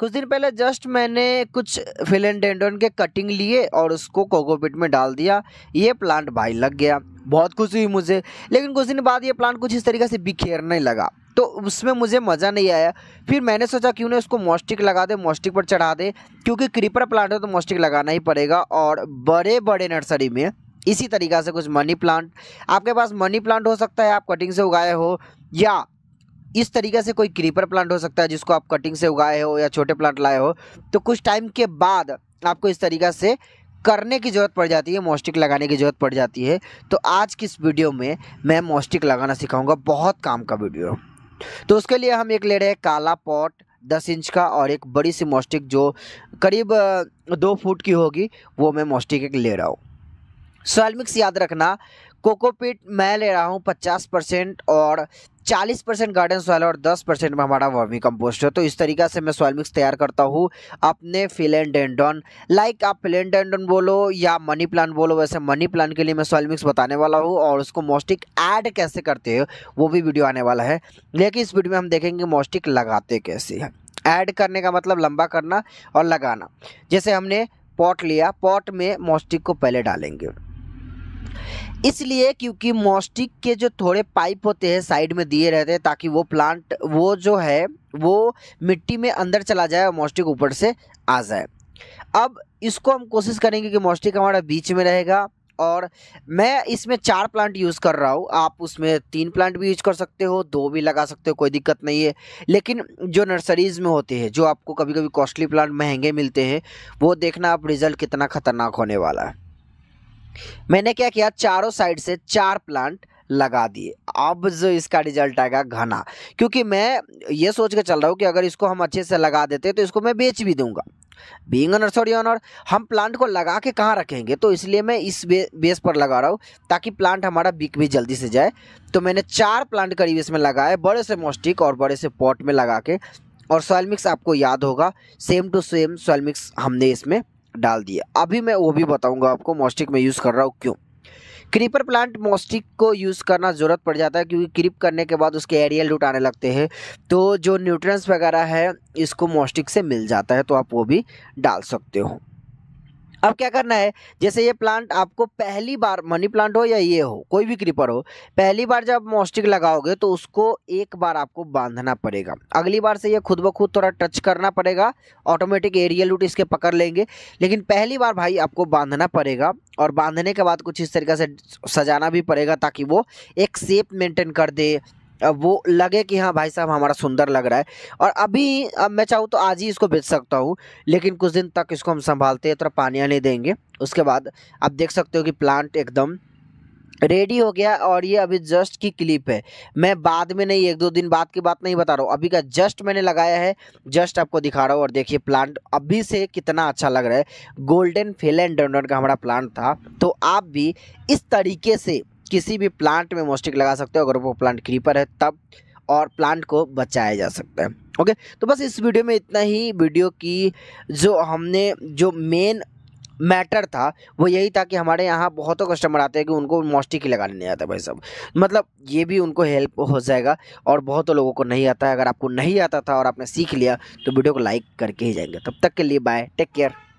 कुछ दिन पहले जस्ट मैंने कुछ फिलेंडेंडोन के कटिंग लिए और उसको कोकोपिट में डाल दिया ये प्लांट भाई लग गया बहुत खुशी हुई मुझे लेकिन कुछ दिन बाद ये प्लांट कुछ इस तरीके से बिखेरने लगा तो उसमें मुझे मज़ा नहीं आया फिर मैंने सोचा क्यों ना उसको मॉस्टिक लगा दे मॉस्टिक पर चढ़ा दे क्योंकि क्रीपर प्लांट है तो मॉस्टिक लगाना ही पड़ेगा और बड़े बड़े नर्सरी में इसी तरीका से कुछ मनी प्लांट आपके पास मनी प्लांट हो सकता है आप कटिंग से उगाए हो या इस तरीके से कोई क्रीपर प्लांट हो सकता है जिसको आप कटिंग से उगाए हो या छोटे प्लांट लाए हो तो कुछ टाइम के बाद आपको इस तरीके से करने की ज़रूरत पड़ जाती है मॉस्टिक लगाने की ज़रूरत पड़ जाती है तो आज की इस वीडियो में मैं मॉस्टिक लगाना सिखाऊंगा बहुत काम का वीडियो तो उसके लिए हम एक ले रहे हैं काला पॉट दस इंच का और एक बड़ी सी मॉस्टिक जो करीब दो फुट की होगी वो मैं मॉस्टिक एक ले रहा हूँ सॉयल मिक्स याद रखना कोकोपीट मैं ले रहा हूँ पचास परसेंट और चालीस परसेंट गार्डन सॉयल और दस परसेंट में हमारा वर्मी कंपोस्ट है तो इस तरीका से मैं सॉयल मिक्स तैयार करता हूँ अपने फिलेन लाइक आप फिलेन बोलो या मनी प्लान बोलो वैसे मनी प्लान के लिए मैं सॉयल मिक्स बताने वाला हूँ और उसको मॉस्टिक ऐड कैसे करते हो वो भी वीडियो आने वाला है लेकिन इस वीडियो में हम देखेंगे मॉस्टिक लगाते कैसे हैं ऐड करने का मतलब लंबा करना और लगाना जैसे हमने पॉट लिया पॉट में मॉस्टिक को पहले डालेंगे इसलिए क्योंकि मोस्टिक के जो थोड़े पाइप होते हैं साइड में दिए रहते हैं ताकि वो प्लांट वो जो है वो मिट्टी में अंदर चला जाए और मोस्टिक ऊपर से आ जाए अब इसको हम कोशिश करेंगे कि मोस्टिक हमारा बीच में रहेगा और मैं इसमें चार प्लांट यूज़ कर रहा हूँ आप उसमें तीन प्लांट भी यूज कर सकते हो दो भी लगा सकते हो कोई दिक्कत नहीं है लेकिन जो नर्सरीज़ में होते हैं जो आपको कभी कभी कॉस्टली प्लांट महंगे मिलते हैं वो देखना आप रिज़ल्ट कितना ख़तरनाक होने वाला है मैंने क्या किया चारों साइड से चार प्लांट लगा दिए अब जो इसका रिजल्ट आएगा घना क्योंकि मैं ये सोच के चल रहा हूँ कि अगर इसको हम अच्छे से लगा देते तो इसको मैं बेच भी दूंगा बींग नर्सरी ऑनर हम प्लांट को लगा के कहाँ रखेंगे तो इसलिए मैं इस बे, बेस पर लगा रहा हूँ ताकि प्लांट हमारा बिक भी जल्दी से जाए तो मैंने चार प्लांट करीब इसमें लगाए बड़े से मोस्टिक और बड़े से पॉट में लगा के और सॉयल मिक्स आपको याद होगा same to same soil mix हमने इसमें डाल दिया अभी मैं वो भी बताऊंगा आपको मॉस्टिक में यूज़ कर रहा हूँ क्यों क्रीपर प्लांट मॉस्टिक को यूज़ करना ज़रूरत पड़ जाता है क्योंकि क्रीप करने के बाद उसके एरियल रूट आने लगते हैं तो जो न्यूट्रंस वगैरह है इसको मॉस्टिक से मिल जाता है तो आप वो भी डाल सकते हो अब क्या करना है जैसे ये प्लांट आपको पहली बार मनी प्लांट हो या ये हो कोई भी क्रीपर हो पहली बार जब मॉस्टिक लगाओगे तो उसको एक बार आपको बांधना पड़ेगा अगली बार से ये खुद ब खुद थोड़ा टच करना पड़ेगा ऑटोमेटिक एरियल रूट इसके पकड़ लेंगे लेकिन पहली बार भाई आपको बांधना पड़ेगा और बांधने के बाद कुछ इस तरीके से सजाना भी पड़ेगा ताकि वो एक सेप मेंटेन कर दे वो लगे कि हाँ भाई साहब हमारा सुंदर लग रहा है और अभी अब मैं चाहूँ तो आज ही इसको बेच सकता हूँ लेकिन कुछ दिन तक इसको हम संभालते हैं थोड़ा तो पानी देंगे उसके बाद आप देख सकते हो कि प्लांट एकदम रेडी हो गया और ये अभी जस्ट की क्लिप है मैं बाद में नहीं एक दो दिन बाद की बात नहीं बता रहा हूँ अभी का जस्ट मैंने लगाया है जस्ट आपको दिखा रहा हूँ और देखिए प्लांट अभी से कितना अच्छा लग रहा है गोल्डन फेल एंड का हमारा प्लांट था तो आप भी इस तरीके से किसी भी प्लांट में मोस्टिक लगा सकते हो अगर वो प्लांट क्रीपर है तब और प्लांट को बचाया जा सकता है ओके तो बस इस वीडियो में इतना ही वीडियो की जो हमने जो मेन मैटर था वो यही था कि हमारे यहाँ बहुतों कस्टमर आते हैं कि उनको मोस्टिक ही लगाने नहीं आता भाई साहब मतलब ये भी उनको हेल्प हो जाएगा और बहुतों लोगों को नहीं आता है अगर आपको नहीं आता था और आपने सीख लिया तो वीडियो को लाइक करके ही जाएंगे तब तक के लिए बाय टेक केयर